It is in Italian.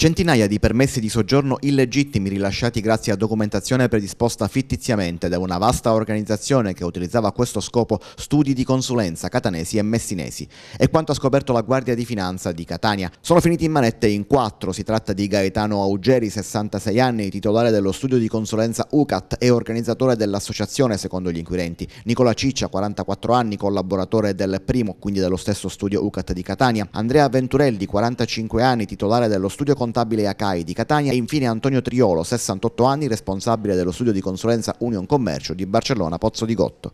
Centinaia di permessi di soggiorno illegittimi rilasciati grazie a documentazione predisposta fittiziamente da una vasta organizzazione che utilizzava a questo scopo studi di consulenza catanesi e messinesi. È quanto ha scoperto la Guardia di Finanza di Catania. Sono finiti in manette in quattro. Si tratta di Gaetano Augeri, 66 anni, titolare dello studio di consulenza UCAT e organizzatore dell'associazione secondo gli inquirenti. Nicola Ciccia, 44 anni, collaboratore del primo, quindi dello stesso studio UCAT di Catania. Andrea Venturelli, 45 anni, titolare dello studio consulenza contabile Acai di Catania e infine Antonio Triolo, 68 anni, responsabile dello studio di consulenza Union Commercio di Barcellona Pozzo di Gotto.